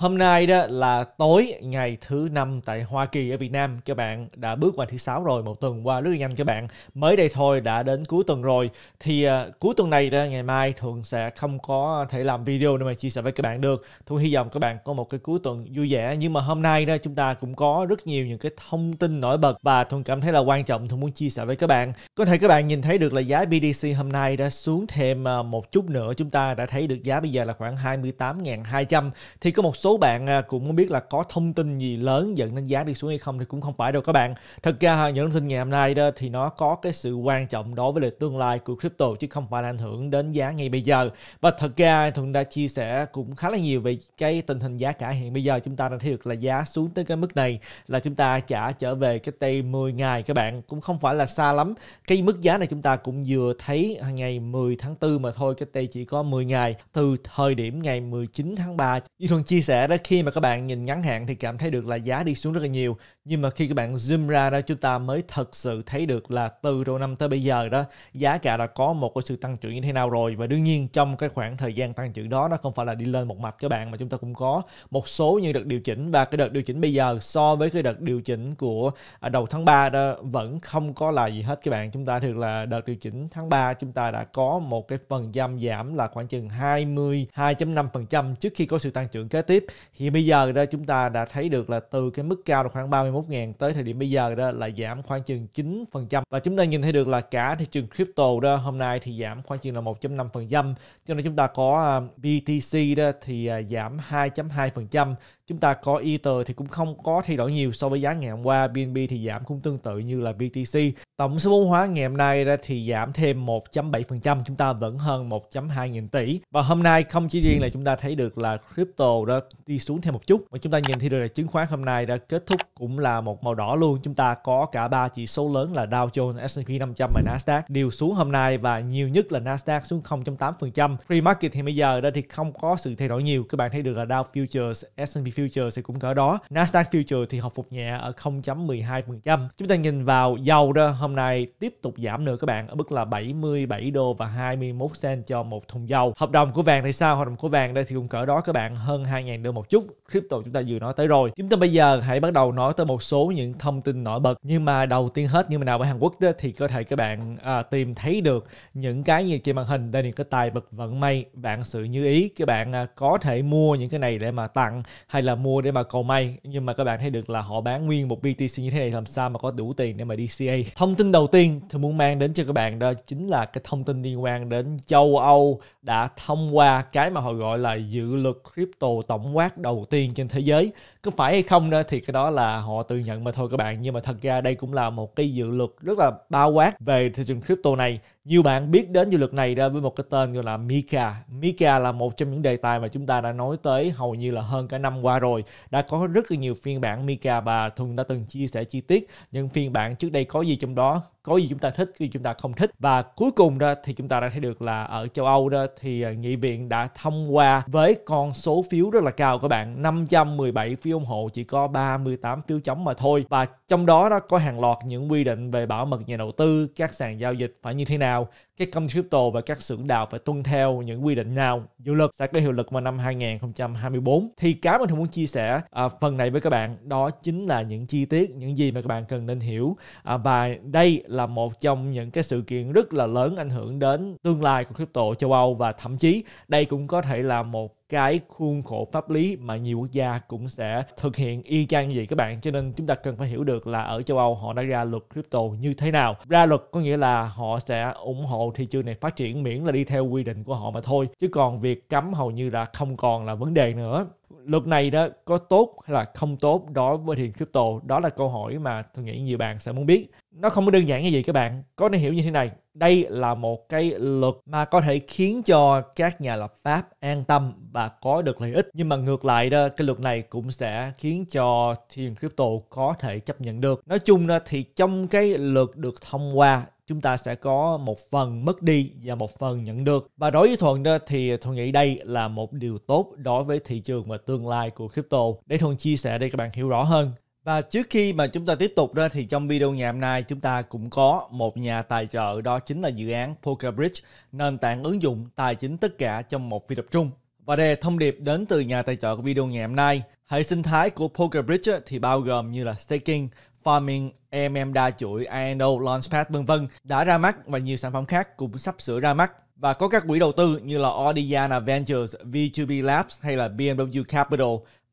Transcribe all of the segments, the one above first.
Hôm nay đó là tối ngày thứ năm tại Hoa Kỳ ở Việt Nam. Các bạn đã bước qua thứ sáu rồi, một tuần qua rất nhanh các bạn. Mới đây thôi đã đến cuối tuần rồi. Thì uh, cuối tuần này đó ngày mai thường sẽ không có thể làm video để mà chia sẻ với các bạn được. Tôi hy vọng các bạn có một cái cuối tuần vui vẻ. Nhưng mà hôm nay đó chúng ta cũng có rất nhiều những cái thông tin nổi bật và tôi cảm thấy là quan trọng tôi muốn chia sẻ với các bạn. Có thể các bạn nhìn thấy được là giá BDC hôm nay đã xuống thêm à, một chút nữa. Chúng ta đã thấy được giá bây giờ là khoảng 28.200. Thì có một số số bạn à, cũng muốn biết là có thông tin gì lớn dẫn đến giá đi xuống hay không thì cũng không phải đâu các bạn. Thật ra à, những thông tin ngày hôm nay đó thì nó có cái sự quan trọng đối với lại tương lai của crypto chứ không phải là ảnh hưởng đến giá ngay bây giờ. Và thật ra Thuận đã chia sẻ cũng khá là nhiều về cái tình hình giá cả hiện bây giờ chúng ta đã thấy được là giá xuống tới cái mức này là chúng ta trả trở về cái tay 10 ngày các bạn cũng không phải là xa lắm. Cái mức giá này chúng ta cũng vừa thấy ngày 10 tháng 4 mà thôi cái tay chỉ có 10 ngày từ thời điểm ngày 19 tháng 3 như Thuận chia sẻ đó khi mà các bạn nhìn ngắn hạn thì cảm thấy được là giá đi xuống rất là nhiều nhưng mà khi các bạn zoom ra đó chúng ta mới thật sự thấy được là từ đầu năm tới bây giờ đó giá cả đã có một cái sự tăng trưởng như thế nào rồi và đương nhiên trong cái khoảng thời gian tăng trưởng đó nó không phải là đi lên một mạch các bạn mà chúng ta cũng có một số những đợt điều chỉnh và cái đợt điều chỉnh bây giờ so với cái đợt điều chỉnh của à, đầu tháng 3 đó vẫn không có là gì hết các bạn chúng ta thường là đợt điều chỉnh tháng 3 chúng ta đã có một cái phần giảm giảm là khoảng chừng 22.5% trước khi có sự tăng trưởng kế tiếp thì bây giờ đó chúng ta đã thấy được là từ cái mức cao là khoảng 31.000 tới thời điểm bây giờ đó là giảm khoảng chừng 9% và chúng ta nhìn thấy được là cả thị trường crypto đó hôm nay thì giảm khoảng chừng là 1.5%. Cho nên chúng ta có à, BTC đó thì à, giảm 2.2%, Chúng ta có Ether thì cũng không có thay đổi nhiều so với giá ngày hôm qua. BNB thì giảm cũng tương tự như là BTC. Tổng số vốn hóa ngày hôm nay ra thì giảm thêm 1.7%. Chúng ta vẫn hơn 1.2 nghìn tỷ. Và hôm nay không chỉ riêng là chúng ta thấy được là crypto đã đi xuống thêm một chút. Mà chúng ta nhìn thấy được là chứng khoán hôm nay đã kết thúc cũng là một màu đỏ luôn. Chúng ta có cả ba chỉ số lớn là Dow Jones, S&P 500 và Nasdaq đều xuống hôm nay và nhiều nhất là Nasdaq xuống 0.8%. Pre-market thì bây giờ đã thì không có sự thay đổi nhiều. Các bạn thấy được là Dow Futures, S&P Future sẽ cũng cỡ đó. Nasdaq Future thì hồi phục nhẹ ở 0.12%. Chúng ta nhìn vào dầu đó, hôm nay tiếp tục giảm nữa các bạn, ở mức là 77 đô và 21 cent cho một thùng dầu. Hợp đồng của vàng thì sao? Hợp đồng của vàng đây thì cũng cỡ đó các bạn, hơn 2.000 đô một chút. Crypto chúng ta vừa nói tới rồi. Chúng ta bây giờ hãy bắt đầu nói tới một số những thông tin nổi bật. Nhưng mà đầu tiên hết như mà nào ở Hàn Quốc đó, thì có thể các bạn à, tìm thấy được những cái gì trên màn hình đây là cái tài vật vận may bạn sự như ý các bạn à, có thể mua những cái này để mà tặng hay là là mua để mà cầu may nhưng mà các bạn thấy được là họ bán nguyên một BTC như thế này làm sao mà có đủ tiền để mà DCA thông tin đầu tiên tôi muốn mang đến cho các bạn đó chính là cái thông tin liên quan đến châu Âu đã thông qua cái mà họ gọi là dự luật crypto tổng quát đầu tiên trên thế giới có phải hay không đó thì cái đó là họ tự nhận mà thôi các bạn nhưng mà thật ra đây cũng là một cái dự luật rất là bao quát về thị trường crypto này nhiều bạn biết đến du lịch này ra với một cái tên gọi là Mika. Mika là một trong những đề tài mà chúng ta đã nói tới hầu như là hơn cả năm qua rồi. Đã có rất là nhiều phiên bản Mika và Thuần đã từng chia sẻ chi tiết những phiên bản trước đây có gì trong đó có gì chúng ta thích cái gì chúng ta không thích và cuối cùng đó thì chúng ta đã thấy được là ở châu Âu đó thì à, nghị viện đã thông qua với con số phiếu rất là cao các bạn 517 phiếu ủng hộ chỉ có 38 phiếu chống mà thôi và trong đó đó có hàng loạt những quy định về bảo mật nhà đầu tư các sàn giao dịch phải như thế nào các công ty crypto và các xưởng đào phải tuân theo những quy định nào dự luật sẽ có hiệu lực vào năm 2024 thì cái mình muốn chia sẻ à, phần này với các bạn đó chính là những chi tiết những gì mà các bạn cần nên hiểu à, và đây là là một trong những cái sự kiện rất là lớn ảnh hưởng đến tương lai của crypto châu Âu và thậm chí đây cũng có thể là một cái khuôn khổ pháp lý mà nhiều quốc gia cũng sẽ thực hiện y chang gì các bạn cho nên chúng ta cần phải hiểu được là ở châu Âu họ đã ra luật crypto như thế nào ra luật có nghĩa là họ sẽ ủng hộ thị trường này phát triển miễn là đi theo quy định của họ mà thôi chứ còn việc cấm hầu như là không còn là vấn đề nữa luật này đó có tốt hay là không tốt đối với thị trường crypto đó là câu hỏi mà tôi nghĩ nhiều bạn sẽ muốn biết nó không có đơn giản như vậy các bạn có thể hiểu như thế này đây là một cái luật mà có thể khiến cho các nhà lập pháp an tâm và có được lợi ích nhưng mà ngược lại đó cái luật này cũng sẽ khiến cho thị trường crypto có thể chấp nhận được nói chung đó, thì trong cái luật được thông qua chúng ta sẽ có một phần mất đi và một phần nhận được. Và đối với Thuận đó, thì Thuận nghĩ đây là một điều tốt đối với thị trường và tương lai của crypto. Để Thuận chia sẻ đây các bạn hiểu rõ hơn. Và trước khi mà chúng ta tiếp tục đó thì trong video ngày hôm nay chúng ta cũng có một nhà tài trợ đó chính là dự án Poker Bridge, nền tảng ứng dụng tài chính tất cả trong một phi tập trung. Và đây là thông điệp đến từ nhà tài trợ của video ngày hôm nay. Hệ sinh thái của Poker Bridge thì bao gồm như là staking, farming, MM đa chuỗi, INO, Launchpad vân vân đã ra mắt và nhiều sản phẩm khác cũng sắp sửa ra mắt và có các quỹ đầu tư như là Odiana Ventures, V2B Labs hay là BMW Capital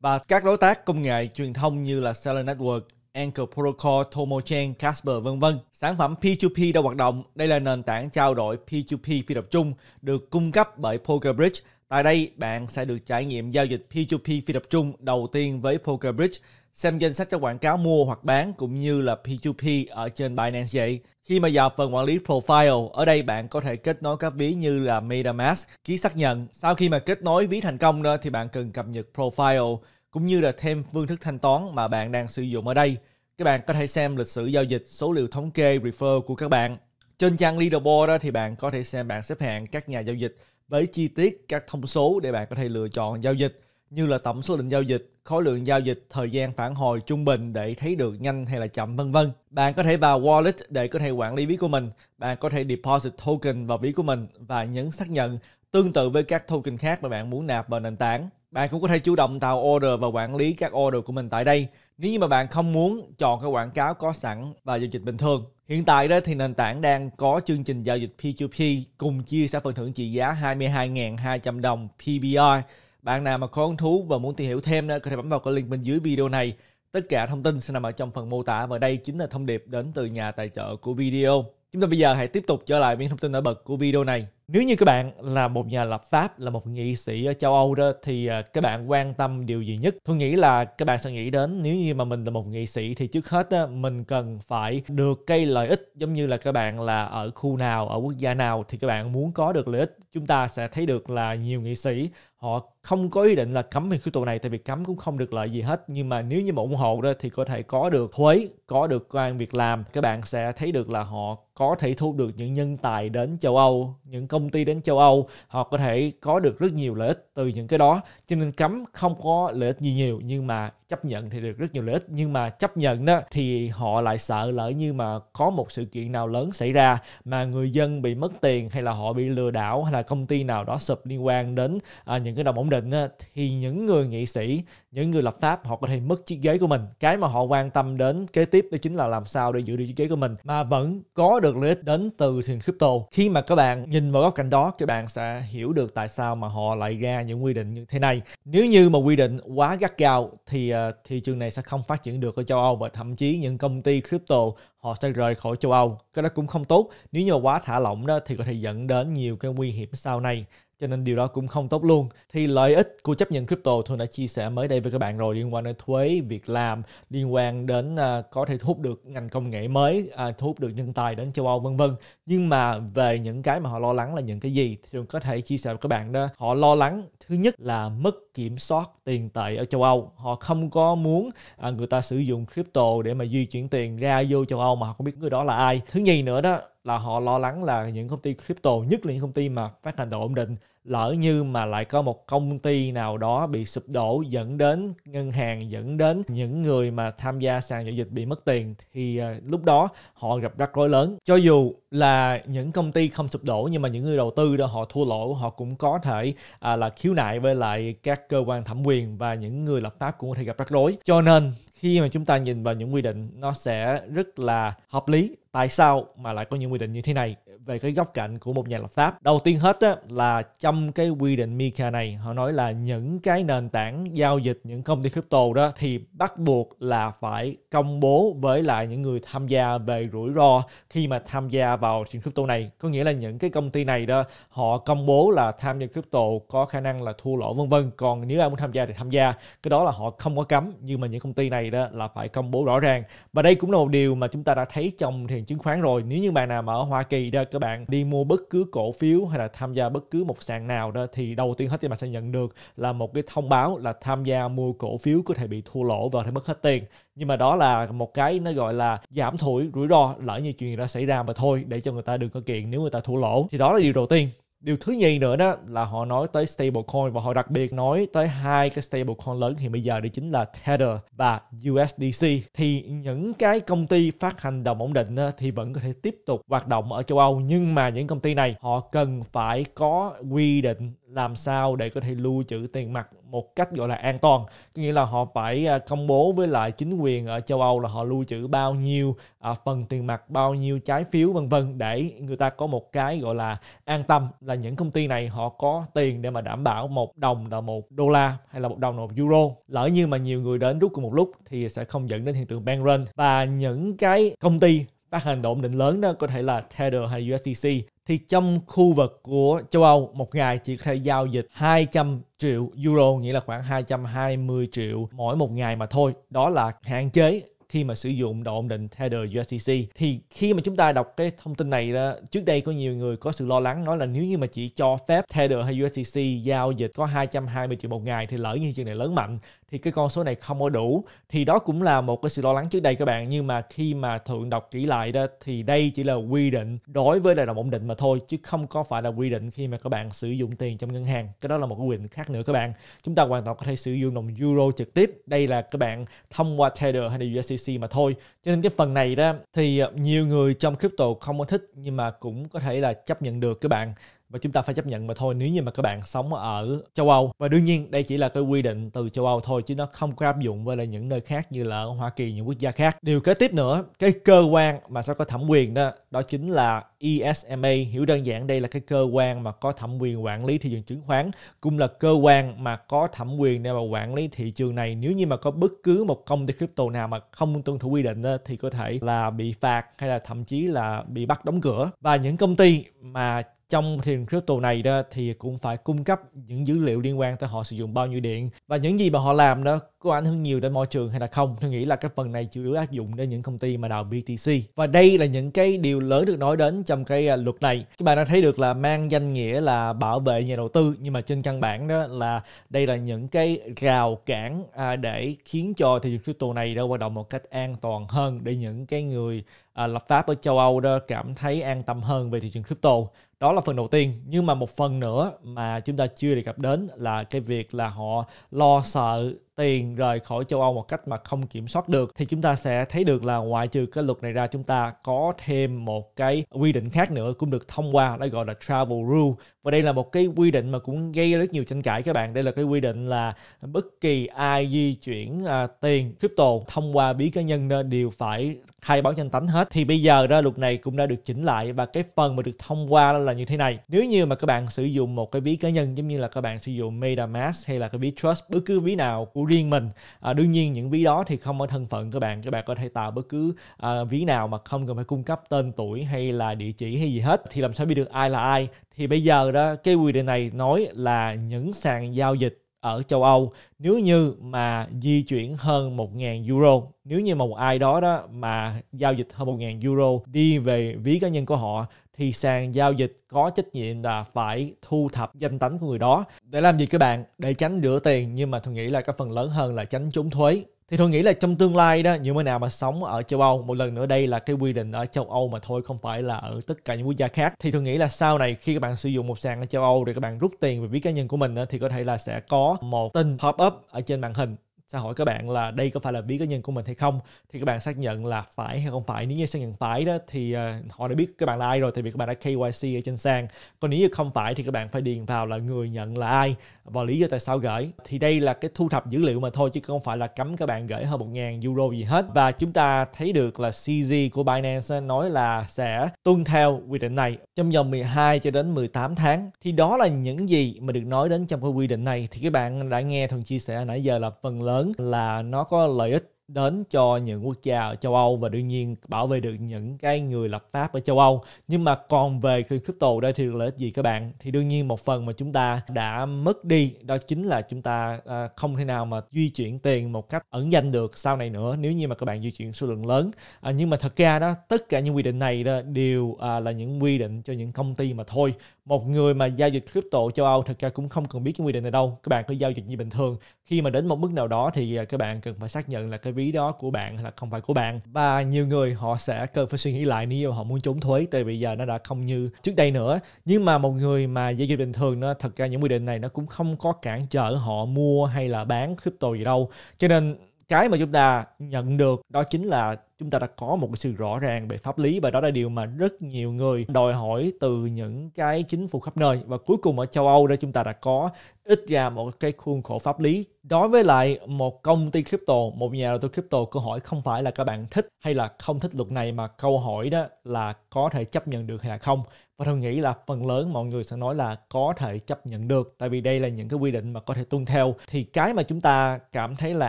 và các đối tác công nghệ truyền thông như là Seller Network, Anchor Protocol, Tomochain, Casper vân vân. Sản phẩm P2P đa hoạt động, đây là nền tảng trao đổi P2P phi tập trung được cung cấp bởi PokerBridge. Tại đây, bạn sẽ được trải nghiệm giao dịch P2P phi tập trung đầu tiên với PokerBridge, xem danh sách các quảng cáo mua hoặc bán cũng như là P2P ở trên Binance vậy. Khi mà vào phần quản lý profile, ở đây bạn có thể kết nối các ví như là MetaMask, ký xác nhận. Sau khi mà kết nối ví thành công đó thì bạn cần cập nhật profile cũng như là thêm phương thức thanh toán mà bạn đang sử dụng ở đây. Các bạn có thể xem lịch sử giao dịch, số liệu thống kê refer của các bạn. Trên trang leaderboard đó thì bạn có thể xem bảng xếp hạng các nhà giao dịch với chi tiết các thông số để bạn có thể lựa chọn giao dịch như là tổng số lượng giao dịch, khối lượng giao dịch, thời gian phản hồi trung bình để thấy được nhanh hay là chậm vân vân. Bạn có thể vào wallet để có thể quản lý ví của mình, bạn có thể deposit token vào ví của mình và nhấn xác nhận tương tự với các token khác mà bạn muốn nạp vào nền tảng. Bạn cũng có thể chủ động tạo order và quản lý các order của mình tại đây nếu như mà bạn không muốn chọn các quảng cáo có sẵn và giao dịch bình thường. Hiện tại đó thì nền tảng đang có chương trình giao dịch P2P cùng chia sẻ phần thưởng trị giá 22.200 đồng PBI Bạn nào mà có hứng thú và muốn tìm hiểu thêm đó, có thể bấm vào cái link bên dưới video này. Tất cả thông tin sẽ nằm ở trong phần mô tả và đây chính là thông điệp đến từ nhà tài trợ của video. Chúng ta bây giờ hãy tiếp tục trở lại những thông tin nổi bật của video này nếu như các bạn là một nhà lập pháp là một nghị sĩ ở châu Âu đó thì à, các bạn quan tâm điều gì nhất tôi nghĩ là các bạn sẽ nghĩ đến nếu như mà mình là một nghị sĩ thì trước hết đó, mình cần phải được cây lợi ích giống như là các bạn là ở khu nào ở quốc gia nào thì các bạn muốn có được lợi ích chúng ta sẽ thấy được là nhiều nghị sĩ họ không có ý định là cấm hình khuyến tụ này tại vì cấm cũng không được lợi gì hết nhưng mà nếu như mà ủng hộ đó thì có thể có được thuế có được quan việc làm các bạn sẽ thấy được là họ có thể thu được những nhân tài đến châu Âu những công công ty đến châu Âu họ có thể có được rất nhiều lợi ích từ những cái đó cho nên cấm không có lợi ích gì nhiều nhưng mà chấp nhận thì được rất nhiều lợi ích nhưng mà chấp nhận đó thì họ lại sợ lỡ như mà có một sự kiện nào lớn xảy ra mà người dân bị mất tiền hay là họ bị lừa đảo hay là công ty nào đó sụp liên quan đến à, những cái đồng ổn định á, thì những người nghị sĩ những người lập pháp họ có thể mất chiếc ghế của mình cái mà họ quan tâm đến kế tiếp đó chính là làm sao để giữ được chiếc ghế của mình mà vẫn có được lợi ích đến từ tiền crypto khi mà các bạn nhìn vào góc cạnh đó các bạn sẽ hiểu được tại sao mà họ lại ra những quy định như thế này nếu như mà quy định quá gắt gao thì ờ, thị trường này sẽ không phát triển được ở châu Âu và thậm chí những công ty crypto họ sẽ rời khỏi châu Âu cái đó cũng không tốt nếu như quá thả lỏng đó thì có thể dẫn đến nhiều cái nguy hiểm sau này cho nên điều đó cũng không tốt luôn. Thì lợi ích của chấp nhận crypto tôi đã chia sẻ mới đây với các bạn rồi liên quan đến thuế, việc làm, liên quan đến uh, có thể thu hút được ngành công nghệ mới, uh, thu hút được nhân tài đến châu Âu vân vân. Nhưng mà về những cái mà họ lo lắng là những cái gì thì tôi có thể chia sẻ với các bạn đó. Họ lo lắng thứ nhất là mất kiểm soát tiền tệ ở châu Âu. Họ không có muốn uh, người ta sử dụng crypto để mà di chuyển tiền ra vô châu Âu mà họ không biết người đó là ai. Thứ nhì nữa đó là họ lo lắng là những công ty crypto nhất là những công ty mà phát hành độ ổn định lỡ như mà lại có một công ty nào đó bị sụp đổ dẫn đến ngân hàng dẫn đến những người mà tham gia sàn giao dịch bị mất tiền thì ờ, lúc đó họ gặp rắc rối lớn cho dù là những công ty không sụp đổ nhưng mà những người đầu tư đó họ thua lỗ họ cũng có thể à, là khiếu nại với lại các cơ quan thẩm quyền và những người lập pháp cũng có thể gặp rắc rối cho nên khi mà chúng ta nhìn vào những quy định nó sẽ rất là hợp lý tại sao mà lại có những quy định như thế này về cái góc cạnh của một nhà lập pháp. Đầu tiên hết á, là trong cái quy định MiCA này, họ nói là những cái nền tảng giao dịch những công ty crypto đó thì bắt buộc là phải công bố với lại những người tham gia về rủi ro khi mà tham gia vào thị crypto này. Có nghĩa là những cái công ty này đó họ công bố là tham gia crypto có khả năng là thua lỗ vân vân. Còn nếu ai muốn tham gia thì tham gia. Cái đó là họ không có cấm nhưng mà những công ty này đó là phải công bố rõ ràng. Và đây cũng là một điều mà chúng ta đã thấy trong thị trường chứng khoán rồi. Nếu như bạn nào mà ở Hoa Kỳ đó các bạn đi mua bất cứ cổ phiếu hay là tham gia bất cứ một sàn nào đó thì đầu tiên hết thì bạn sẽ nhận được là một cái thông báo là tham gia mua cổ phiếu có thể bị thua lỗ và có thể mất hết tiền nhưng mà đó là một cái nó gọi là giảm thổi rủi ro lỡ như chuyện gì đó xảy ra mà thôi để cho người ta đừng có kiện nếu người ta thua lỗ thì đó là điều đầu tiên điều thứ nhì nữa đó là họ nói tới stablecoin và họ đặc biệt nói tới hai cái stablecoin lớn thì bây giờ đây chính là Tether và USDC thì những cái công ty phát hành đồng ổn định thì vẫn có thể tiếp tục hoạt động ở châu Âu nhưng mà những công ty này họ cần phải có quy định làm sao để có thể lưu trữ tiền mặt một cách gọi là an toàn có nghĩa là họ phải à, công bố với lại chính quyền ở châu Âu là họ lưu trữ bao nhiêu à, phần tiền mặt bao nhiêu trái phiếu vân vân để người ta có một cái gọi là an tâm là những công ty này họ có tiền để mà đảm bảo một đồng là một đô la hay là một đồng là một euro lỡ như mà nhiều người đến rút cùng một lúc thì sẽ không dẫn đến hiện tượng bank run và những cái công ty phát hành độ ổn định lớn đó có thể là Tether hay USDC thì trong khu vực của châu Âu một ngày chỉ có thể giao dịch 200 triệu euro nghĩa là khoảng 220 triệu mỗi một ngày mà thôi. Đó là hạn chế khi mà sử dụng độ ổn định Tether USDC thì khi mà chúng ta đọc cái thông tin này đó, trước đây có nhiều người có sự lo lắng nói là nếu như mà chỉ cho phép Tether hay USDC giao dịch có 220 triệu một ngày thì lỡ như chuyện này lớn mạnh thì cái con số này không có đủ thì đó cũng là một cái sự lo lắng trước đây các bạn nhưng mà khi mà thượng đọc kỹ lại đó thì đây chỉ là quy định đối với đài đồng ổn định mà thôi chứ không có phải là quy định khi mà các bạn sử dụng tiền trong ngân hàng cái đó là một cái quy định khác nữa các bạn chúng ta hoàn toàn có thể sử dụng đồng euro trực tiếp đây là các bạn thông qua Tether hay là USDC mà thôi cho nên cái phần này đó thì nhiều người trong crypto không có thích nhưng mà cũng có thể là chấp nhận được các bạn và chúng ta phải chấp nhận mà thôi nếu như mà các bạn sống ở châu Âu và đương nhiên đây chỉ là cái quy định từ châu Âu thôi chứ nó không có áp dụng với lại những nơi khác như là ở Hoa Kỳ những quốc gia khác điều kế tiếp nữa cái cơ quan mà sẽ có thẩm quyền đó đó chính là ESMA hiểu đơn giản đây là cái cơ quan mà có thẩm quyền quản lý thị trường chứng khoán cũng là cơ quan mà có thẩm quyền để mà quản lý thị trường này nếu như mà có bất cứ một công ty crypto nào mà không tuân thủ quy định đó, thì có thể là bị phạt hay là thậm chí là bị bắt đóng cửa và những công ty mà trong tiền crypto này đó thì cũng phải cung cấp những dữ liệu liên quan tới họ sử dụng bao nhiêu điện và những gì mà họ làm đó có ảnh hưởng nhiều đến môi trường hay là không tôi nghĩ là cái phần này chủ yếu áp dụng đến những công ty mà đào BTC và đây là những cái điều lớn được nói đến trong cái à, luật này các bạn đã thấy được là mang danh nghĩa là bảo vệ nhà đầu tư nhưng mà trên căn bản đó là đây là những cái rào cản à, để khiến cho thị trường crypto này đó hoạt động một cách an toàn hơn để những cái người à, lập pháp ở châu Âu đó cảm thấy an tâm hơn về thị trường crypto đó là phần đầu tiên nhưng mà một phần nữa mà chúng ta chưa đề cập đến là cái việc là họ lo sợ tiền rời khỏi châu Âu một cách mà không kiểm soát được thì chúng ta sẽ thấy được là ngoại trừ cái luật này ra chúng ta có thêm một cái quy định khác nữa cũng được thông qua đó gọi là travel rule và đây là một cái quy định mà cũng gây rất nhiều tranh cãi các bạn đây là cái quy định là bất kỳ ai di chuyển à, tiền crypto thông qua bí cá nhân đều phải khai báo danh tánh hết thì bây giờ ra luật này cũng đã được chỉnh lại và cái phần mà được thông qua là như thế này nếu như mà các bạn sử dụng một cái ví cá nhân giống như là các bạn sử dụng MetaMask hay là cái ví Trust bất cứ ví nào của riêng mình à, đương nhiên những ví đó thì không có thân phận các bạn các bạn có thể tạo bất cứ à, ví nào mà không cần phải cung cấp tên tuổi hay là địa chỉ hay gì hết thì làm sao biết được ai là ai thì bây giờ đó cái quy định này nói là những sàn giao dịch ở châu Âu nếu như mà di chuyển hơn 1.000 euro nếu như mà một ai đó đó mà giao dịch hơn 1.000 euro đi về ví cá nhân của họ thì sàn giao dịch có trách nhiệm là phải thu thập danh tánh của người đó để làm gì các bạn để tránh rửa tiền nhưng mà tôi nghĩ là cái phần lớn hơn là tránh trốn thuế thì tôi nghĩ là trong tương lai đó những người nào mà sống ở châu Âu một lần nữa đây là cái quy định ở châu Âu mà thôi không phải là ở tất cả những quốc gia khác thì tôi nghĩ là sau này khi các bạn sử dụng một sàn ở châu Âu để các bạn rút tiền về ví cá nhân của mình đó, thì có thể là sẽ có một tin pop up ở trên màn hình sẽ hỏi các bạn là đây có phải là ví cá nhân của mình hay không thì các bạn xác nhận là phải hay không phải nếu như xác nhận phải đó thì uh, họ đã biết các bạn là ai rồi tại vì các bạn đã KYC ở trên sàn còn nếu như không phải thì các bạn phải điền vào là người nhận là ai và lý do tại sao gửi thì đây là cái thu thập dữ liệu mà thôi chứ không phải là cấm các bạn gửi hơn 1.000 euro gì hết và chúng ta thấy được là CZ của Binance nói là sẽ tuân theo quy định này trong vòng 12 cho đến 18 tháng thì đó là những gì mà được nói đến trong cái quy định này thì các bạn đã nghe thuần chia sẻ nãy giờ là phần lớn lớn là nó có lợi ích đến cho những quốc gia ở châu Âu và đương nhiên bảo vệ được những cái người lập pháp ở châu Âu. Nhưng mà còn về khi crypto đây thì lợi ích gì các bạn? Thì đương nhiên một phần mà chúng ta đã mất đi đó chính là chúng ta à, không thể nào mà di chuyển tiền một cách ẩn danh được sau này nữa nếu như mà các bạn di chuyển số lượng lớn. À, nhưng mà thật ra đó tất cả những quy định này đó đều à, là những quy định cho những công ty mà thôi một người mà giao dịch crypto châu Âu thật ra cũng không cần biết cái quy định này đâu các bạn cứ giao dịch như bình thường khi mà đến một mức nào đó thì à, các bạn cần phải xác nhận là cái ví đó của bạn hay là không phải của bạn và nhiều người họ sẽ cần phải suy nghĩ lại nếu họ muốn trốn thuế tại vì giờ nó đã không như trước đây nữa nhưng mà một người mà giao dịch bình thường nó thật ra những quy định này nó cũng không có cản trở họ mua hay là bán crypto gì đâu cho nên cái mà chúng ta nhận được đó chính là chúng ta đã có một cái sự rõ ràng về pháp lý và đó là điều mà rất nhiều người đòi hỏi từ những cái chính phủ khắp nơi và cuối cùng ở châu Âu đó chúng ta đã có ít ra một cái khuôn khổ pháp lý đối với lại một công ty crypto một nhà đầu tư crypto câu hỏi không phải là các bạn thích hay là không thích luật này mà câu hỏi đó là có thể chấp nhận được hay là không và tôi nghĩ là phần lớn mọi người sẽ nói là có thể chấp nhận được tại vì đây là những cái quy định mà có thể tuân theo thì cái mà chúng ta cảm thấy là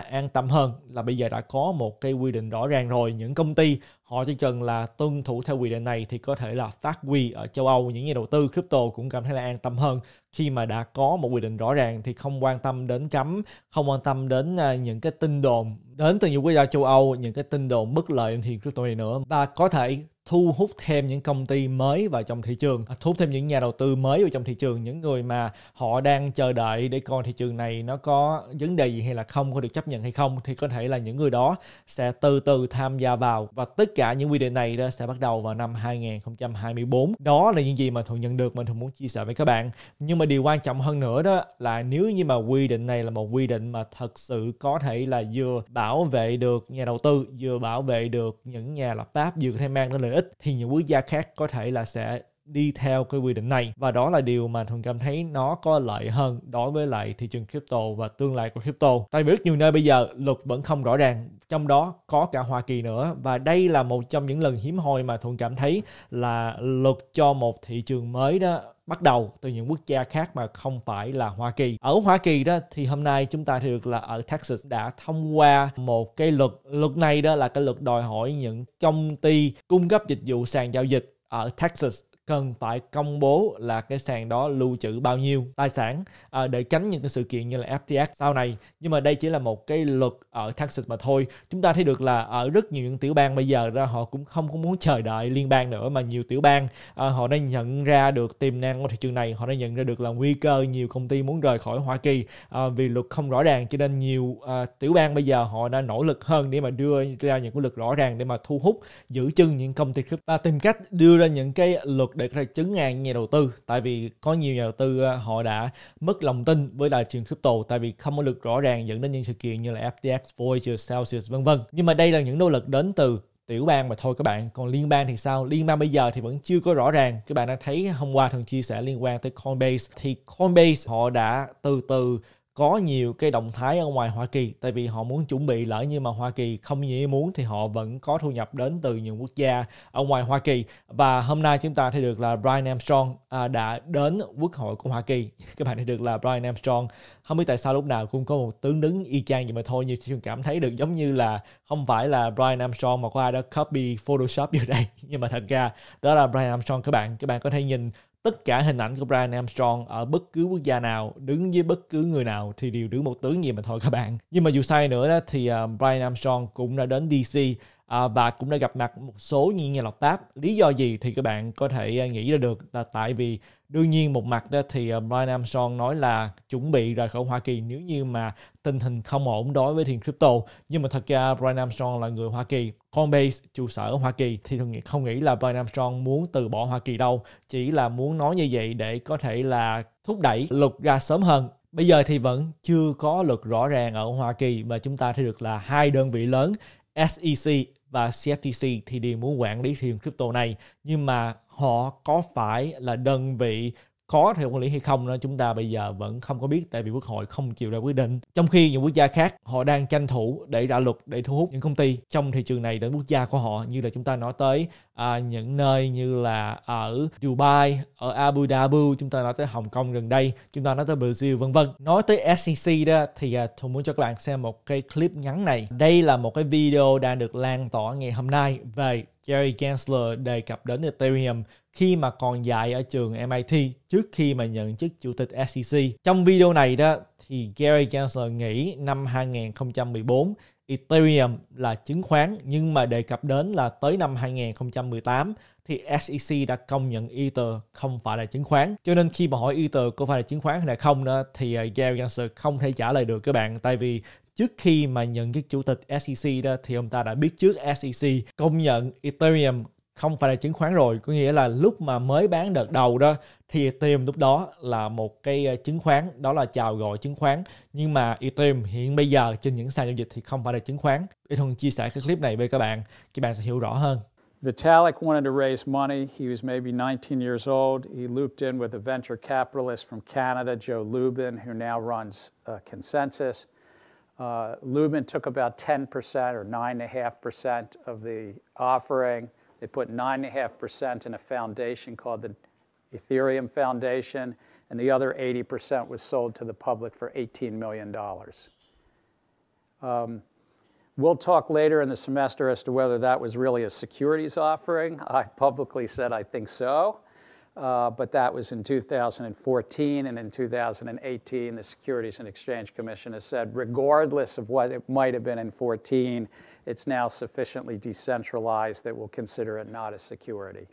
an tâm hơn là bây giờ đã có một cái quy định rõ ràng rồi những công ty họ chỉ cần là tuân thủ theo quy định này thì có thể là phát huy ở châu Âu những nhà đầu tư crypto cũng cảm thấy là an tâm hơn khi mà đã có một quy định rõ ràng thì không quan tâm đến chấm không quan tâm đến à, những cái tin đồn đến từ những quốc gia châu Âu những cái tin đồn bất lợi thị trường crypto này nữa và có thể thu hút thêm những công ty mới vào trong thị trường à, thu hút thêm những nhà đầu tư mới vào trong thị trường những người mà họ đang chờ đợi để coi thị trường này nó có vấn đề gì hay là không có được chấp nhận hay không thì có thể là những người đó sẽ từ từ tham gia vào và tất cả những quy định này đó sẽ bắt đầu vào năm 2024 đó là những gì mà thuận nhận được mình thường muốn chia sẻ với các bạn nhưng mà điều quan trọng hơn nữa đó là nếu như mà quy định này là một quy định mà thật sự có thể là vừa bảo vệ được nhà đầu tư vừa bảo vệ được những nhà lập pháp vừa có thể mang đến lợi ích ít thì những quốc gia khác có thể là sẽ đi theo cái quy định này và đó là điều mà thường cảm thấy nó có lợi hơn đối với lại thị trường crypto và tương lai của crypto tại vì rất nhiều nơi bây giờ luật vẫn không rõ ràng trong đó có cả Hoa Kỳ nữa và đây là một trong những lần hiếm hoi mà thuận cảm thấy là luật cho một thị trường mới đó bắt đầu từ những quốc gia khác mà không phải là Hoa Kỳ. Ở Hoa Kỳ đó thì hôm nay chúng ta thì được là ở Texas đã thông qua một cái luật. Luật này đó là cái luật đòi hỏi những công ty cung cấp dịch vụ sàn giao dịch ở Texas cần phải công bố là cái sàn đó lưu trữ bao nhiêu tài sản à, để tránh những cái sự kiện như là FTX sau này nhưng mà đây chỉ là một cái luật ở Texas mà thôi chúng ta thấy được là ở rất nhiều những tiểu bang bây giờ ra họ cũng không muốn chờ đợi liên bang nữa mà nhiều tiểu bang à, họ đã nhận ra được tiềm năng của thị trường này họ đã nhận ra được là nguy cơ nhiều công ty muốn rời khỏi Hoa Kỳ à, vì luật không rõ ràng cho nên nhiều tiểu bang bây giờ họ đã nỗ lực hơn để mà đưa ra những cái luật rõ ràng để mà thu hút giữ chân những công ty crypto và tìm cách đưa ra những cái luật để có thể chứng ngàn nhà đầu tư tại vì có nhiều nhà đầu tư ờ, họ đã mất lòng tin với đại truyền crypto tại vì không có lực rõ ràng dẫn đến những sự kiện như là FTX, Voyager, Celsius vân vân. Nhưng mà đây là những nỗ lực đến từ tiểu bang mà thôi các bạn còn liên bang thì sao liên bang bây giờ thì vẫn chưa có rõ ràng các bạn đã thấy hôm qua thường chia sẻ liên quan tới Coinbase thì Coinbase họ đã từ từ có nhiều cái động thái ở ngoài Hoa Kỳ tại vì họ muốn chuẩn bị lỡ như mà Hoa Kỳ không như ý muốn thì họ vẫn có thu nhập đến từ những quốc gia ở ngoài Hoa Kỳ và hôm nay chúng ta thấy được là Brian Armstrong à, đã đến Quốc hội của Hoa Kỳ các bạn thấy được là Brian Armstrong không biết tại sao lúc nào cũng có một tướng đứng y chang vậy mà thôi nhưng chúng cảm thấy được giống như là không phải là Brian Armstrong mà có ai đó copy Photoshop vô đây nhưng mà thật ra đó là Brian Armstrong các bạn các bạn có thể nhìn tất cả hình ảnh của Brian Armstrong ở bất cứ quốc gia nào đứng với bất cứ người nào thì đều đứng một tướng gì mà thôi các bạn nhưng mà dù sai nữa đó thì uh, ờ, Brian Armstrong cũng đã đến DC à, và cũng đã gặp mặt một số những nhà lập pháp lý do gì thì các bạn có thể à, nghĩ ra được là tại vì đương nhiên một mặt đó thì à, Brian Armstrong nói là chuẩn bị rời khỏi Hoa Kỳ nếu như mà tình hình không ổn đối với tiền crypto nhưng mà thật ra Brian Armstrong là người Hoa Kỳ Coinbase trụ sở ở Hoa Kỳ thì tôi không nghĩ là Brian Armstrong muốn từ bỏ Hoa Kỳ đâu chỉ là muốn nói như vậy để có thể là thúc đẩy luật ra sớm hơn Bây giờ thì vẫn chưa có luật rõ ràng ở Hoa Kỳ và chúng ta thấy được là hai đơn vị lớn SEC và CFTC thì đều muốn quản lý thị trường crypto này nhưng mà họ có phải là đơn vị khó theo quản lý hay không đó chúng ta bây giờ vẫn không có biết tại vì quốc hội không chịu ra quyết định trong khi những quốc gia khác họ đang tranh thủ để ra luật để thu hút những công ty trong thị trường này đến quốc gia của họ như là chúng ta nói tới à, những nơi như là ở Dubai ở Abu Dhabi chúng ta nói tới Hồng Kông gần đây chúng ta nói tới Brazil vân vân nói tới SEC đó thì à, tôi muốn cho các bạn xem một cái clip ngắn này đây là một cái video đang được lan tỏa ngày hôm nay về Jerry Gensler đề cập đến Ethereum khi mà còn dạy ở trường MIT trước khi mà nhận chức chủ tịch SEC. Trong video này đó thì Gary Gensler nghĩ năm 2014 Ethereum là chứng khoán nhưng mà đề cập đến là tới năm 2018 thì SEC đã công nhận Ether không phải là chứng khoán. Cho nên khi mà hỏi Ether có phải là chứng khoán hay là không đó thì Gary ờ, Gensler không thể trả lời được các bạn tại vì trước khi mà nhận cái chủ tịch SEC đó thì ông ta đã biết trước SEC công nhận Ethereum không phải là chứng khoán rồi có nghĩa là lúc mà mới bán đợt đầu đó thì Ethereum lúc đó là một cái ờ, chứng khoán đó là chào gọi chứng khoán nhưng mà Ethereum hiện bây giờ trên những sàn giao dịch thì không phải là chứng khoán Tôi thường chia sẻ cái clip này với các bạn các bạn sẽ hiểu rõ hơn Vitalik wanted to raise money. He was maybe 19 years old. He looped in with a venture capitalist from Canada, Joe Lubin, who now runs uh, Consensus. Uh, Lumen took about 10% or 9.5% of the offering. They put 9.5% in a foundation called the Ethereum Foundation, and the other 80% was sold to the public for $18 million. Um, we'll talk later in the semester as to whether that was really a securities offering. I've publicly said I think so. Uh, but that was in 2014. And in 2018, the Securities and Exchange Commission has said, regardless of what it might have been in 14, it's now sufficiently decentralized that we'll consider it not a security.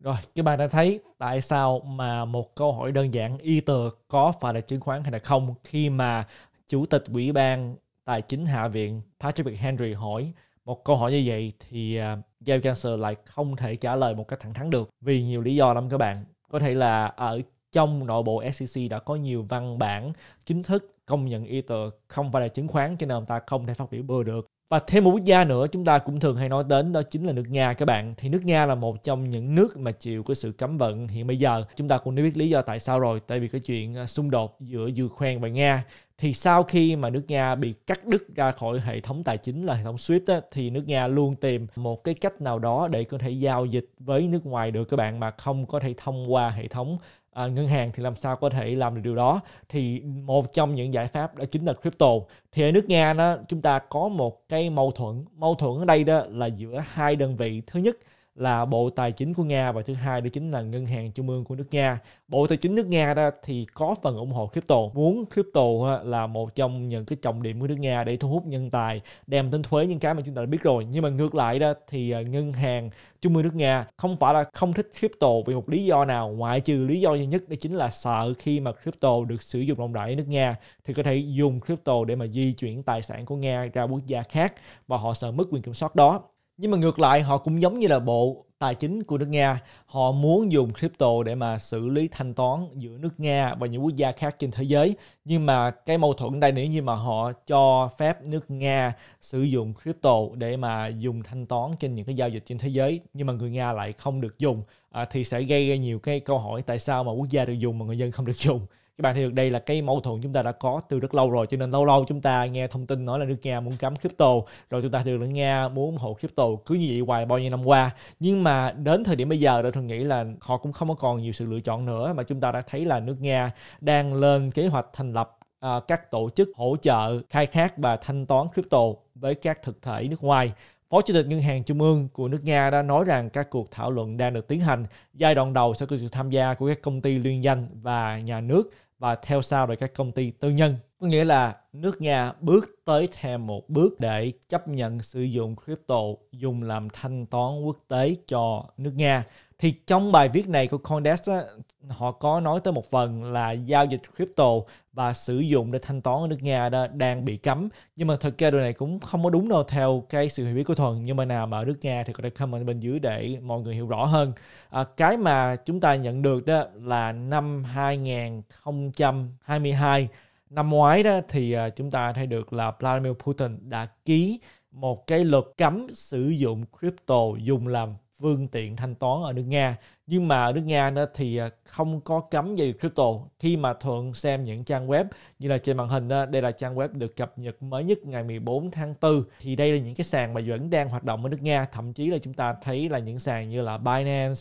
Rồi, các bạn đã thấy tại sao mà một câu hỏi đơn giản Ether có phải là chứng khoán hay là không khi mà Chủ tịch Ủy ban Tài chính Hạ viện Patrick Henry hỏi một câu hỏi như vậy thì à, Gail Cancer lại không thể trả lời một cách thẳng thắn được vì nhiều lý do lắm các bạn. Có thể là ở trong nội bộ SEC đã có nhiều văn bản chính thức công nhận Ether không phải là chứng khoán cho nên ông ta không thể phát biểu bừa được và thêm một quốc gia nữa chúng ta cũng thường hay nói đến đó chính là nước Nga các bạn. Thì nước Nga là một trong những nước mà chịu cái sự cấm vận hiện bây giờ. Chúng ta cũng đã biết lý do tại sao rồi, tại vì cái chuyện à, xung đột giữa Ukraine và Nga. Thì sau khi mà nước Nga bị cắt đứt ra khỏi hệ thống tài chính là hệ thống SWIFT á, thì nước Nga luôn tìm một cái cách nào đó để có thể giao dịch với nước ngoài được các bạn mà không có thể thông qua hệ thống à, ngân hàng thì làm sao có thể làm được điều đó thì một trong những giải pháp đó chính là crypto thì ở nước nga đó chúng ta có một cái mâu thuẫn mâu thuẫn ở đây đó là giữa hai đơn vị thứ nhất là Bộ Tài chính của Nga và thứ hai đó chính là Ngân hàng Trung ương của nước Nga. Bộ Tài chính nước Nga đó thì có phần ủng hộ crypto, muốn crypto là một trong những cái trọng điểm của nước Nga để thu hút nhân tài, đem tính thuế những cái mà chúng ta đã biết rồi. Nhưng mà ngược lại đó thì à, Ngân hàng Trung ương nước Nga không phải là không thích crypto vì một lý do nào ngoại trừ lý do duy nhất đó chính là sợ khi mà crypto được sử dụng rộng rãi ở nước Nga thì có thể dùng crypto để mà di chuyển tài sản của Nga ra quốc gia khác và họ sợ mất quyền kiểm soát đó nhưng mà ngược lại họ cũng giống như là bộ tài chính của nước Nga họ muốn dùng crypto để mà xử lý thanh toán giữa nước Nga và những quốc gia khác trên thế giới nhưng mà cái mâu thuẫn đây nếu như mà họ cho phép nước Nga sử dụng crypto để mà dùng thanh toán trên những cái giao dịch trên thế giới nhưng mà người Nga lại không được dùng à, thì sẽ gây ra nhiều cái câu hỏi tại sao mà quốc gia được dùng mà người dân không được dùng các bạn thấy được đây là cái mâu thuẫn chúng ta đã có từ rất lâu rồi cho nên lâu lâu chúng ta nghe thông tin nói là nước nga muốn cấm crypto rồi chúng ta được là nga muốn ủng hộ crypto cứ như vậy hoài bao nhiêu năm qua nhưng mà đến thời điểm bây giờ tôi thường nghĩ là họ cũng không có còn nhiều sự lựa chọn nữa mà chúng ta đã thấy là nước nga đang lên kế hoạch thành lập uh, các tổ chức hỗ trợ khai thác và thanh toán crypto với các thực thể nước ngoài Phó Chủ tịch Ngân hàng Trung ương của nước Nga đã nói rằng các cuộc thảo luận đang được tiến hành giai đoạn đầu sẽ có sự tham gia của các công ty liên danh và nhà nước và theo sau rồi các công ty tư nhân. Có nghĩa là nước Nga bước tới thêm một bước để chấp nhận sử dụng crypto dùng làm thanh toán quốc tế cho nước Nga thì trong bài viết này của Coindesk họ có nói tới một phần là giao dịch crypto và sử dụng để thanh toán ở nước Nga đó đang bị cấm nhưng mà thật ra điều này cũng không có đúng đâu theo cái sự hiểu biết của Thuần nhưng mà nào mà ở nước Nga thì có thể comment bên dưới để mọi người hiểu rõ hơn à, cái mà chúng ta nhận được đó là năm 2022 năm ngoái đó thì à, chúng ta thấy được là Vladimir Putin đã ký một cái luật cấm sử dụng crypto dùng làm phương tiện thanh toán ở nước Nga nhưng mà ở nước Nga đó thì à, không có cấm giao dịch crypto khi mà thường xem những trang web như là trên màn hình đó, đây là trang web được cập nhật mới nhất ngày 14 tháng 4 thì đây là những cái sàn mà vẫn đang hoạt động ở nước Nga thậm chí là chúng ta thấy là những sàn như là Binance,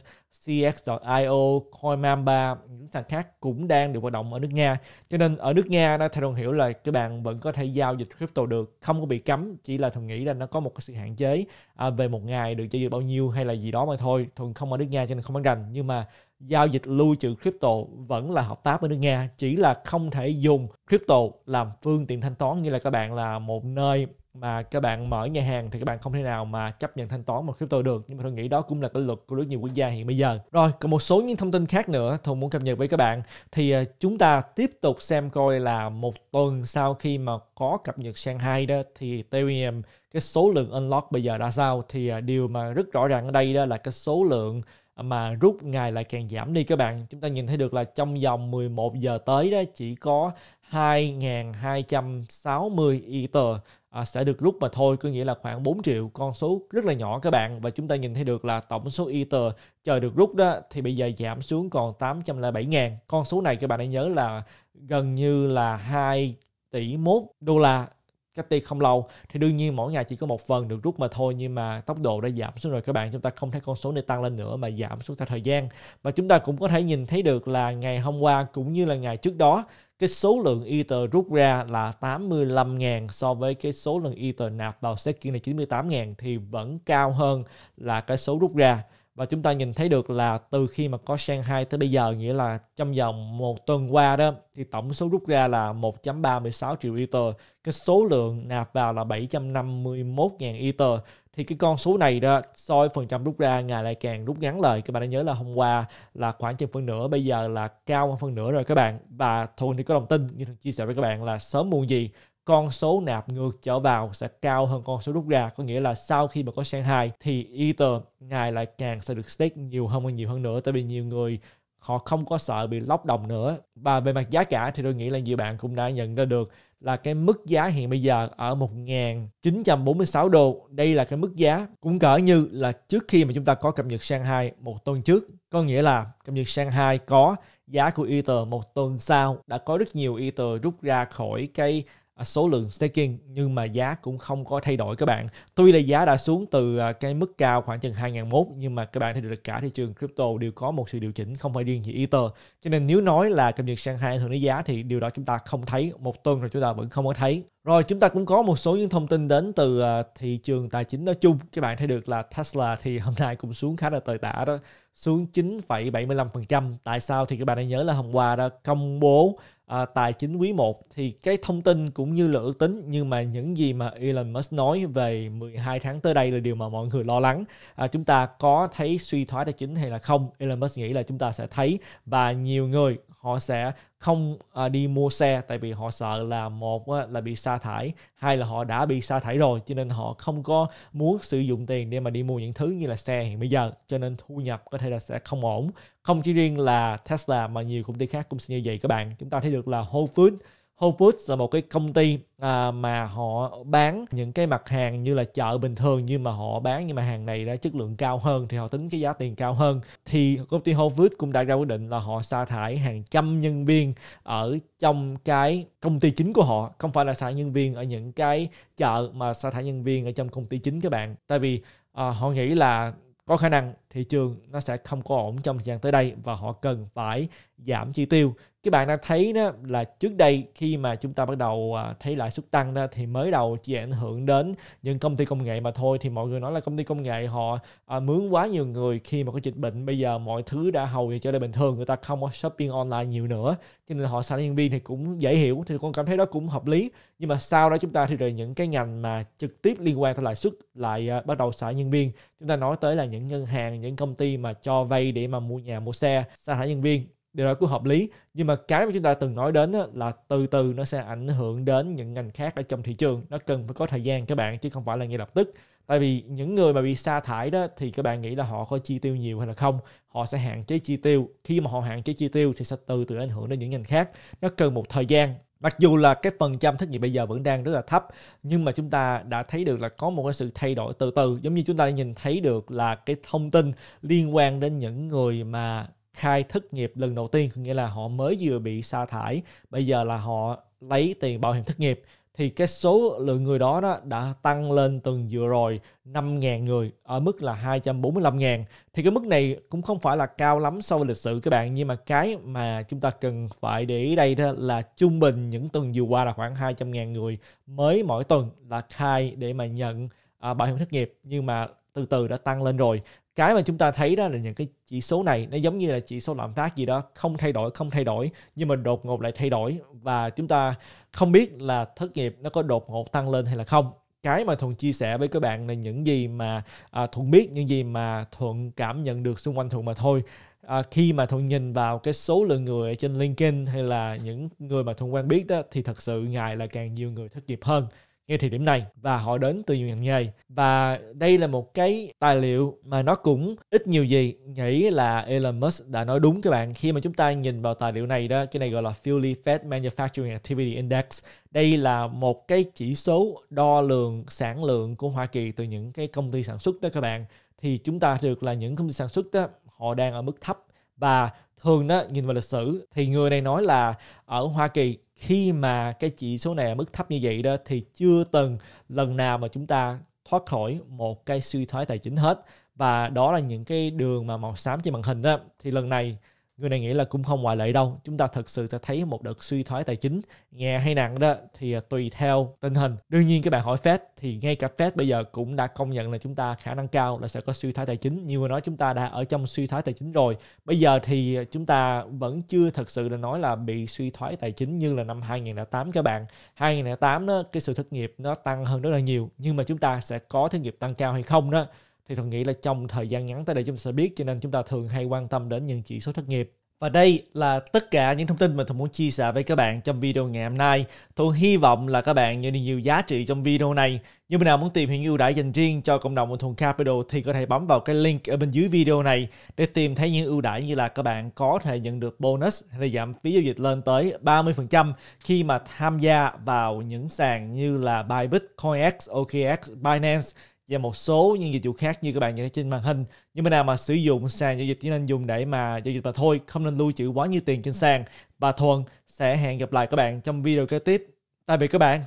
CX.io, Coinmamba, những sàn khác cũng đang được hoạt động ở nước Nga. Cho nên ở nước Nga đó, theo đồng hiểu là các bạn vẫn có thể giao dịch crypto được, không có bị cấm, chỉ là thường nghĩ là nó có một cái sự hạn chế à, về một ngày được cho dịch bao nhiêu hay là gì đó mà thôi. Thường không ở nước Nga cho nên không bán ra tranh nhưng mà giao dịch lưu trữ crypto vẫn là hợp pháp ở nước Nga chỉ là không thể dùng crypto làm phương tiện thanh toán như là các bạn là một nơi mà các bạn mở nhà hàng thì các bạn không thể nào mà chấp nhận thanh toán bằng crypto được nhưng mà tôi nghĩ đó cũng là cái luật của rất nhiều quốc gia hiện bây giờ rồi còn một số những thông tin khác nữa thùng muốn cập nhật với các bạn thì ờ, chúng ta tiếp tục xem coi là một tuần sau khi mà có cập nhật sang hai đó thì Ethereum cái số lượng unlock bây giờ ra sao thì ờ, điều mà rất rõ ràng ở đây đó là cái số lượng mà rút ngày lại càng giảm đi các bạn. Chúng ta nhìn thấy được là trong vòng 11 giờ tới đó chỉ có 2.260 Ether à, sẽ được rút mà thôi, có nghĩa là khoảng 4 triệu con số rất là nhỏ các bạn và chúng ta nhìn thấy được là tổng số Ether chờ được rút đó thì bây giờ giảm xuống còn 807.000. Con số này các bạn hãy nhớ là gần như là 2 tỷ 1 đô la cách ly không lâu thì đương nhiên mỗi ngày chỉ có một phần được rút mà thôi nhưng mà tốc độ đã giảm xuống rồi các bạn chúng ta không thấy con số này tăng lên nữa mà giảm xuống theo thời gian và chúng ta cũng có thể nhìn thấy được là ngày hôm qua cũng như là ngày trước đó cái số lượng Ether rút ra là 85.000 so với cái số lượng Ether nạp vào staking là 98.000 thì vẫn cao hơn là cái số rút ra và chúng ta nhìn thấy được là từ khi mà có Shanghai tới bây giờ nghĩa là trong vòng một tuần qua đó thì tổng số rút ra là 1.36 triệu Ether cái số lượng nạp vào là 751.000 Ether thì cái con số này đó soi phần trăm rút ra ngày lại càng rút ngắn lời các bạn đã nhớ là hôm qua là khoảng chừng phân nửa bây giờ là cao hơn phân nửa rồi các bạn và thôi thì có lòng tin như thường chia sẻ với các bạn là sớm muộn gì con số nạp ngược trở vào sẽ cao hơn con số rút ra có nghĩa là sau khi mà có sang hai thì Ether ngày lại càng sẽ được stake nhiều hơn nhiều hơn nữa tại vì nhiều người họ không có sợ bị lóc đồng nữa và về mặt giá cả thì tôi nghĩ là nhiều bạn cũng đã nhận ra được là cái mức giá hiện bây giờ ở 1.946 đô. Đây là cái mức giá cũng cỡ như là trước khi mà chúng ta có cập nhật Shanghai một tuần trước. Có nghĩa là cập nhật Shanghai có giá của Ether một tuần sau đã có rất nhiều Ether rút ra khỏi cái À, số lượng staking nhưng mà giá cũng không có thay đổi các bạn. Tuy là giá đã xuống từ à, cái mức cao khoảng chừng 2001 nhưng mà các bạn thấy được cả thị trường crypto đều có một sự điều chỉnh không phải riêng gì Ether. Cho nên nếu nói là cập nhật sang hai thường đến giá thì điều đó chúng ta không thấy một tuần rồi chúng ta vẫn không có thấy. Rồi chúng ta cũng có một số những thông tin đến từ à, thị trường tài chính nói chung. Các bạn thấy được là Tesla thì hôm nay cũng xuống khá là tồi tả đó, xuống 9,75%. Tại sao thì các bạn hãy nhớ là hôm qua đã công bố à, tài chính quý 1 thì cái thông tin cũng như là ước tính nhưng mà những gì mà Elon Musk nói về 12 tháng tới đây là điều mà mọi người lo lắng à, chúng ta có thấy suy thoái tài chính hay là không Elon Musk nghĩ là chúng ta sẽ thấy và nhiều người họ sẽ không uh, đi mua xe tại vì họ sợ là một uh, là bị sa thải hay là họ đã bị sa thải rồi cho nên họ không có muốn sử dụng tiền để mà đi mua những thứ như là xe hiện bây giờ cho nên thu nhập có thể là sẽ không ổn không chỉ riêng là Tesla mà nhiều công ty khác cũng sẽ như vậy các bạn chúng ta thấy được là Whole Foods Whole Foods là một cái công ty à, mà họ bán những cái mặt hàng như là chợ bình thường nhưng mà họ bán những mặt hàng này đã chất lượng cao hơn thì họ tính cái giá tiền cao hơn thì công ty Whole Foods cũng đã ra quyết định là họ sa thải hàng trăm nhân viên ở trong cái công ty chính của họ không phải là sa nhân viên ở những cái chợ mà sa thải nhân viên ở trong công ty chính các bạn tại vì à, họ nghĩ là có khả năng thị trường nó sẽ không có ổn trong thời gian tới đây và họ cần phải giảm chi tiêu các bạn đang thấy đó là trước đây khi mà chúng ta bắt đầu à, thấy lãi suất tăng đó thì mới đầu chỉ ảnh hưởng đến những công ty công nghệ mà thôi thì mọi người nói là công ty công nghệ họ à, mướn quá nhiều người khi mà có dịch bệnh bây giờ mọi thứ đã hầu như trở lại bình thường người ta không có shopping online nhiều nữa cho nên họ sai nhân viên thì cũng dễ hiểu thì con cảm thấy đó cũng hợp lý nhưng mà sau đó chúng ta thì rồi những cái ngành mà trực tiếp liên quan tới lãi suất lại à, bắt đầu xả nhân viên chúng ta nói tới là những ngân hàng những công ty mà cho vay để mà mua nhà mua xe sa thải nhân viên điều đó cũng hợp lý nhưng mà cái mà chúng ta từng nói đến là từ từ nó sẽ ảnh hưởng đến những ngành khác ở trong thị trường nó cần phải có thời gian các bạn chứ không phải là ngay lập tức tại vì những người mà bị sa thải đó thì các bạn nghĩ là họ có chi tiêu nhiều hay là không họ sẽ hạn chế chi tiêu khi mà họ hạn chế chi tiêu thì sẽ từ từ ảnh hưởng đến những ngành khác nó cần một thời gian mặc dù là cái phần trăm thất nghiệp bây giờ vẫn đang rất là thấp nhưng mà chúng ta đã thấy được là có một cái sự thay đổi từ từ giống như chúng ta đã nhìn thấy được là cái thông tin liên quan đến những người mà khai thất nghiệp lần đầu tiên, có nghĩa là họ mới vừa bị sa thải, bây giờ là họ lấy tiền bảo hiểm thất nghiệp thì cái số lượng người đó, đó đã tăng lên từ vừa rồi 5.000 người ở mức là 245.000 thì cái mức này cũng không phải là cao lắm so với lịch sử các bạn nhưng mà cái mà chúng ta cần phải để ý đây đó là trung bình những tuần vừa qua là khoảng 200.000 người mới mỗi tuần là khai để mà nhận à, bảo hiểm thất nghiệp nhưng mà từ từ đã tăng lên rồi cái mà chúng ta thấy đó là những cái chỉ số này nó giống như là chỉ số lạm phát gì đó không thay đổi không thay đổi nhưng mà đột ngột lại thay đổi và chúng ta không biết là thất nghiệp nó có đột ngột tăng lên hay là không cái mà thuận chia sẻ với các bạn là những gì mà à, thuận biết những gì mà thuận cảm nhận được xung quanh thuận mà thôi à, khi mà thuận nhìn vào cái số lượng người ở trên linkedin hay là những người mà thuận quen biết đó thì thật sự ngày là càng nhiều người thất nghiệp hơn ngay thời điểm này và họ đến từ nhiều ngành nghề và đây là một cái tài liệu mà nó cũng ít nhiều gì nghĩ là Elon Musk đã nói đúng các bạn khi mà chúng ta nhìn vào tài liệu này đó cái này gọi là Philly Fed Manufacturing Activity Index đây là một cái chỉ số đo lường sản lượng của Hoa Kỳ từ những cái công ty sản xuất đó các bạn thì chúng ta được là những công ty sản xuất đó họ đang ở mức thấp và thường đó nhìn vào lịch sử thì người này nói là ở Hoa Kỳ khi mà cái chỉ số này ở mức thấp như vậy đó thì chưa từng lần nào mà chúng ta thoát khỏi một cái suy thoái tài chính hết và đó là những cái đường mà màu xám trên màn hình đó thì lần này người này nghĩ là cũng không ngoại lệ đâu chúng ta thực sự sẽ thấy một đợt suy thoái tài chính nhẹ hay nặng đó thì à, tùy theo tình hình đương nhiên các bạn hỏi Fed thì ngay cả Fed bây giờ cũng đã công nhận là chúng ta khả năng cao là sẽ có suy thoái tài chính như vừa nói chúng ta đã ở trong suy thoái tài chính rồi bây giờ thì chúng ta vẫn chưa thực sự là nói là bị suy thoái tài chính như là năm 2008 các bạn 2008 đó cái sự thất nghiệp nó tăng hơn rất là nhiều nhưng mà chúng ta sẽ có thất nghiệp tăng cao hay không đó thì thuận nghĩ là trong thời gian ngắn tới đây chúng ta sẽ biết cho nên chúng ta thường hay quan tâm đến những chỉ số thất nghiệp và đây là tất cả những thông tin mà tôi muốn chia sẻ với các bạn trong video ngày hôm nay. tôi hy vọng là các bạn nhận được nhiều giá trị trong video này. Như bạn nào muốn tìm hiểu những ưu đãi dành riêng cho cộng đồng của thùng Capital thì có thể bấm vào cái link ở bên dưới video này để tìm thấy những ưu đãi như là các bạn có thể nhận được bonus hay giảm phí giao dịch lên tới 30% khi mà tham gia vào những sàn như là Bybit, coinex, OKX, Binance và một số những dịch vụ khác như các bạn nhìn thấy trên màn hình nhưng bên nào mà sử dụng sàn giao dịch chỉ nên dùng để mà giao dịch mà thôi không nên lưu trữ quá nhiều tiền trên sàn và thuần sẽ hẹn gặp lại các bạn trong video kế tiếp tạm biệt các bạn